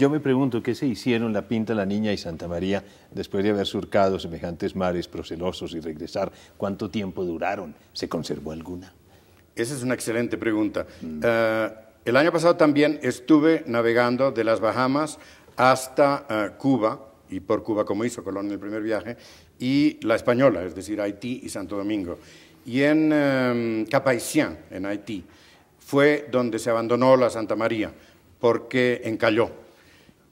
Yo me pregunto qué se hicieron la pinta la niña y Santa María después de haber surcado semejantes mares procelosos y regresar. ¿Cuánto tiempo duraron? ¿Se conservó alguna? Esa es una excelente pregunta. Mm. Ah, el año pasado también estuve navegando de las Bahamas hasta ah, Cuba, y por Cuba como hizo Colón en el primer viaje, y la española, es decir, Haití y Santo Domingo. Y en um, en Haití, fue donde se abandonó la Santa María, porque encalló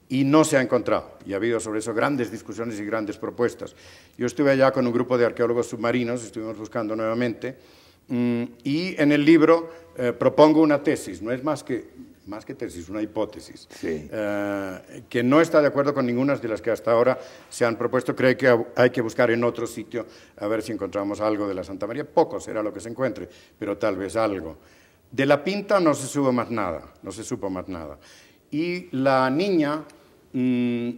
y no se ha encontrado. Y ha habido sobre eso grandes discusiones y grandes propuestas. Yo estuve allá con un grupo de arqueólogos submarinos, estuvimos buscando nuevamente, mm, y en el libro eh, propongo una tesis, no es más que, más que tesis, una hipótesis, eh, que no está de acuerdo con ninguna de las que hasta ahora se han propuesto. Cree que hay que buscar en otro sitio a ver si encontramos algo de la Santa María. Poco será lo que se encuentre, pero tal vez algo. De la pinta no se supo más nada, no se supo más nada. Y la niña Mm,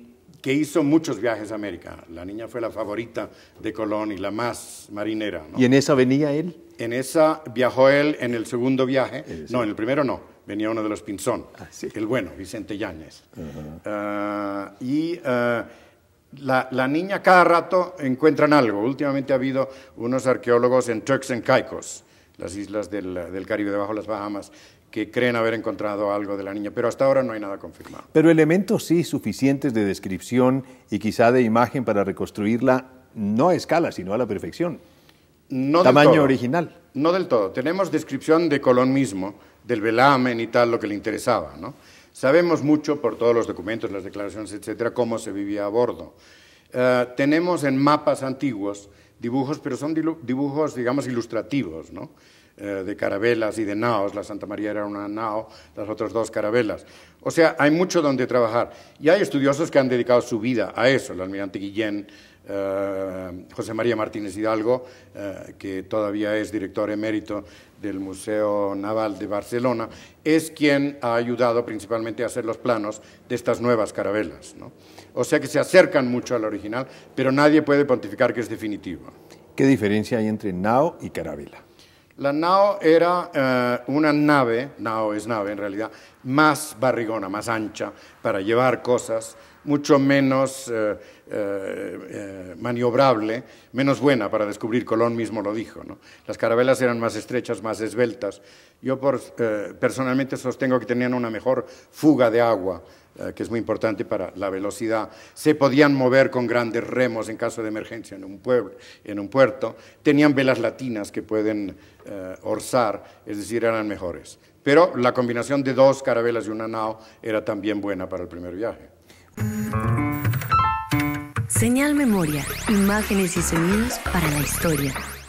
que hizo muchos viajes a América. La niña fue la favorita de Colón y la más marinera. ¿Y en esa venía él? En esa viajó él en el segundo viaje. no, en el primero no. Venía uno de los Pinzón, ah, el bueno, Vicente Yáñez. Ah, y ah, la, niña cada rato encuentran algo. Últimamente ha habido unos arqueólogos en Turks and Caicos, las islas del, del Caribe, debajo de las Bahamas, que creen haber encontrado algo de la niña, pero hasta ahora no hay nada confirmado. Pero elementos sí suficientes de descripción y quizá de imagen para reconstruirla, no a escala, sino a la perfección. Tamaño original. No del todo. Tenemos descripción de Colón mismo, del velamen y tal, lo que le interesaba. Sabemos mucho por todos los documentos, las declaraciones, etcétera, cómo se vivía a bordo. Eh, tenemos en mapas antiguos dibujos, pero son dibujos, digamos, ilustrativos, ¿no? Eh, de carabelas y de naos, la Santa María era una nao, las otras dos carabelas. O sea, hay mucho donde trabajar. Y hay estudiosos que han dedicado su vida a eso, el almirante Guillén, eh, José María Martínez Hidalgo, eh, que todavía es director emérito del Museo Naval de Barcelona, es quien ha ayudado principalmente a hacer los planos de estas nuevas carabelas. O sea que se acercan mucho al original, pero nadie puede pontificar que es definitivo. ¿Qué diferencia hay entre nao y carabela? La nao era eh, una nave, nao es nave en realidad, más barrigona, más ancha, para llevar cosas, mucho menos eh, eh, maniobrable, menos buena para descubrir, Colón mismo lo dijo. Las carabelas eran más estrechas, más esbeltas. Yo personalmente sostengo que tenían una mejor fuga de agua, eh, que es muy importante para la velocidad, se podían mover con grandes remos en caso de emergencia en un, pueblo, en un puerto, tenían velas latinas que pueden eh, orzar, es decir, eran mejores. Pero la combinación de dos carabelas y una nao era también buena para el primer viaje. Señal memoria, imágenes y sonidos para la historia.